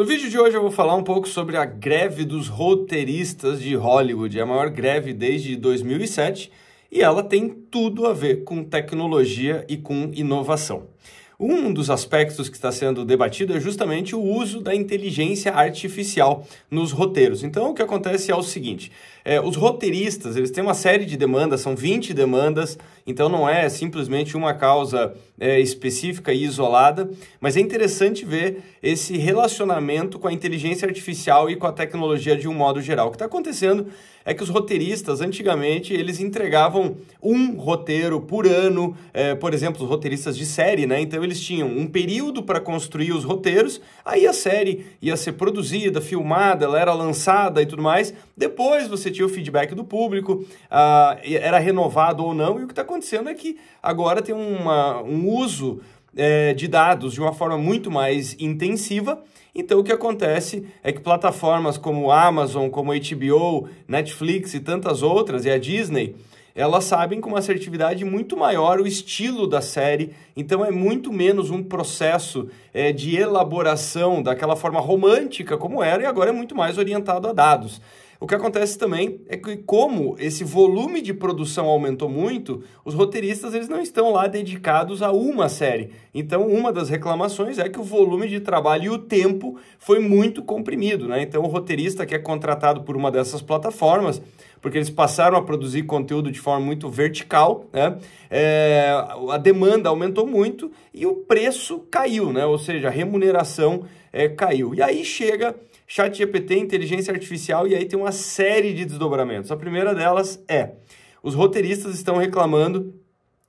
No vídeo de hoje eu vou falar um pouco sobre a greve dos roteiristas de Hollywood, é a maior greve desde 2007 e ela tem tudo a ver com tecnologia e com inovação. Um dos aspectos que está sendo debatido é justamente o uso da inteligência artificial nos roteiros. Então, o que acontece é o seguinte: é, os roteiristas eles têm uma série de demandas, são 20 demandas, então não é simplesmente uma causa é, específica e isolada, mas é interessante ver esse relacionamento com a inteligência artificial e com a tecnologia de um modo geral. O que está acontecendo é que os roteiristas, antigamente, eles entregavam um roteiro por ano, é, por exemplo, os roteiristas de série, né? Então eles tinham um período para construir os roteiros, aí a série ia ser produzida, filmada, ela era lançada e tudo mais. Depois você tinha o feedback do público, ah, era renovado ou não, e o que está acontecendo é que agora tem uma, um uso é, de dados de uma forma muito mais intensiva. Então, o que acontece é que plataformas como Amazon, como HBO, Netflix e tantas outras, e a Disney, elas sabem com uma assertividade muito maior o estilo da série, então é muito menos um processo é, de elaboração daquela forma romântica como era, e agora é muito mais orientado a dados. O que acontece também é que como esse volume de produção aumentou muito, os roteiristas eles não estão lá dedicados a uma série. Então, uma das reclamações é que o volume de trabalho e o tempo foi muito comprimido, né? Então, o roteirista que é contratado por uma dessas plataformas, porque eles passaram a produzir conteúdo de forma muito vertical, né? É, a demanda aumentou muito e o preço caiu, né? Ou seja, a remuneração é, caiu. E aí chega ChatGPT, inteligência artificial, e aí tem uma série de desdobramentos. A primeira delas é os roteiristas estão reclamando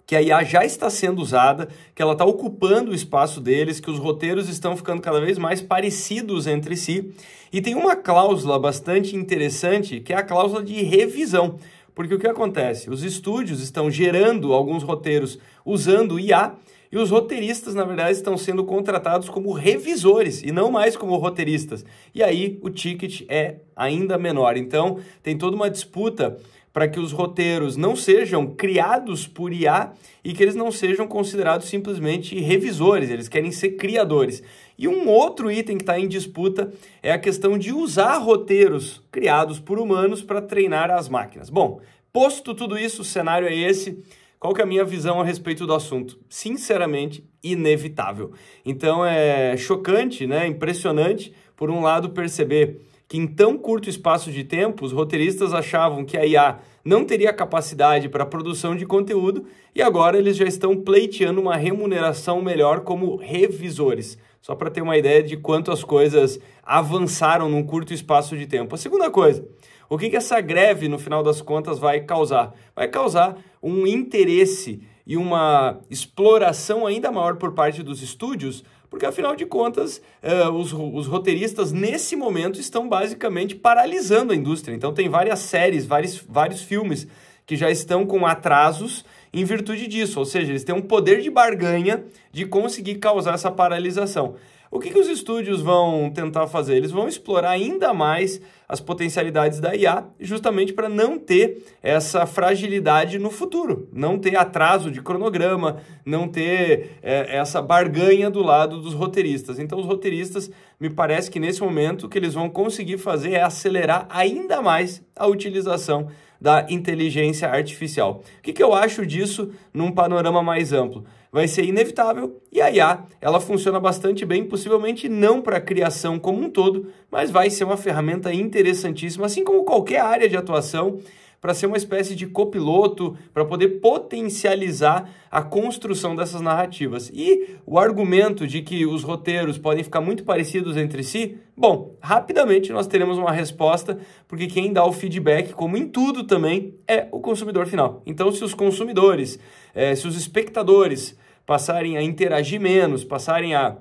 que a IA já está sendo usada, que ela está ocupando o espaço deles, que os roteiros estão ficando cada vez mais parecidos entre si. E tem uma cláusula bastante interessante, que é a cláusula de revisão. Porque o que acontece? Os estúdios estão gerando alguns roteiros usando IA e os roteiristas, na verdade, estão sendo contratados como revisores e não mais como roteiristas. E aí o ticket é ainda menor. Então, tem toda uma disputa para que os roteiros não sejam criados por IA e que eles não sejam considerados simplesmente revisores, eles querem ser criadores. E um outro item que está em disputa é a questão de usar roteiros criados por humanos para treinar as máquinas. Bom, posto tudo isso, o cenário é esse. Qual que é a minha visão a respeito do assunto? Sinceramente, inevitável. Então é chocante, né? impressionante, por um lado, perceber que em tão curto espaço de tempo os roteiristas achavam que a IA não teria capacidade para produção de conteúdo e agora eles já estão pleiteando uma remuneração melhor como revisores. Só para ter uma ideia de quanto as coisas avançaram num curto espaço de tempo. A segunda coisa, o que, que essa greve, no final das contas, vai causar? Vai causar um interesse e uma exploração ainda maior por parte dos estúdios porque afinal de contas, uh, os, os, roteiristas nesse momento estão basicamente paralisando a indústria. Então tem várias séries, vários, vários filmes que já estão com atrasos em virtude disso, ou seja, eles têm um poder de barganha de conseguir causar essa paralisação. O que, que os estúdios vão tentar fazer? Eles vão explorar ainda mais as potencialidades da IA, justamente para não ter essa fragilidade no futuro, não ter atraso de cronograma, não ter é, essa barganha do lado dos roteiristas. Então, os roteiristas, me parece que nesse momento o que eles vão conseguir fazer é acelerar ainda mais a utilização da inteligência artificial. O que, que eu acho disso num panorama mais amplo? Vai ser inevitável e a IA ela funciona bastante bem, possivelmente não para a criação como um todo, mas vai ser uma ferramenta interessantíssima, assim como qualquer área de atuação para ser uma espécie de copiloto, para poder potencializar a construção dessas narrativas. E o argumento de que os roteiros podem ficar muito parecidos entre si, bom, rapidamente nós teremos uma resposta, porque quem dá o feedback, como em tudo também, é o consumidor final. Então, se os consumidores, eh, se os espectadores passarem a interagir menos, passarem a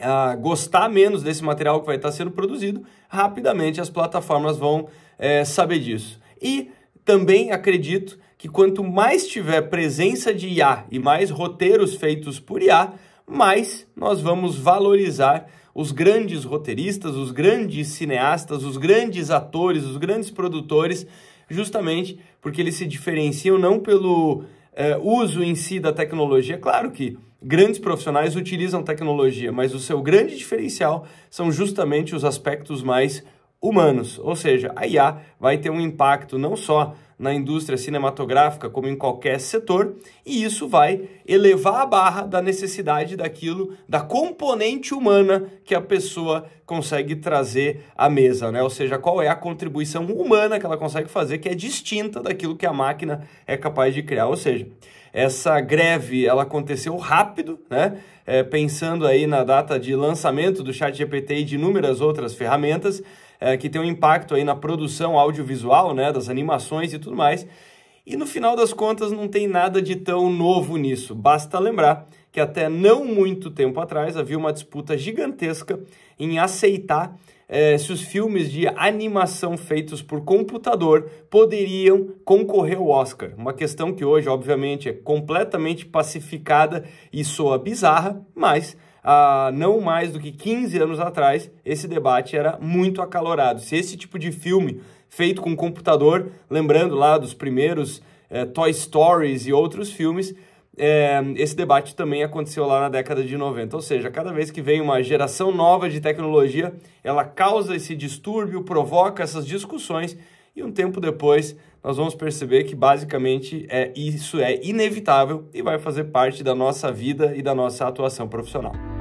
a gostar menos desse material que vai estar sendo produzido, rapidamente as plataformas vão é, saber disso. E também acredito que quanto mais tiver presença de IA e mais roteiros feitos por IA, mais nós vamos valorizar os grandes roteiristas, os grandes cineastas, os grandes atores, os grandes produtores, justamente porque eles se diferenciam não pelo eh, uso em si da tecnologia. Claro que grandes profissionais utilizam tecnologia, mas o seu grande diferencial são justamente os aspectos mais humanos. Ou seja, a IA vai ter um impacto não só na indústria cinematográfica, como em qualquer setor, e isso vai elevar a barra da necessidade daquilo, da componente humana que a pessoa consegue trazer à mesa, né? Ou seja, qual é a contribuição humana que ela consegue fazer que é distinta daquilo que a máquina é capaz de criar. Ou seja, essa greve ela aconteceu rápido, né? É, pensando aí na data de lançamento do ChatGPT e de inúmeras outras ferramentas, é, que tem um impacto aí na produção audiovisual, né, das animações e tudo mais. E no final das contas não tem nada de tão novo nisso. Basta lembrar que até não muito tempo atrás havia uma disputa gigantesca em aceitar é, se os filmes de animação feitos por computador poderiam concorrer ao Oscar. Uma questão que hoje, obviamente, é completamente pacificada e soa bizarra, mas há ah, não mais do que 15 anos atrás, esse debate era muito acalorado. Se esse tipo de filme feito com computador, lembrando lá dos primeiros é, Toy Stories e outros filmes, é, esse debate também aconteceu lá na década de 90. Ou seja, cada vez que vem uma geração nova de tecnologia, ela causa esse distúrbio, provoca essas discussões e um tempo depois nós vamos perceber que basicamente é, isso é inevitável e vai fazer parte da nossa vida e da nossa atuação profissional.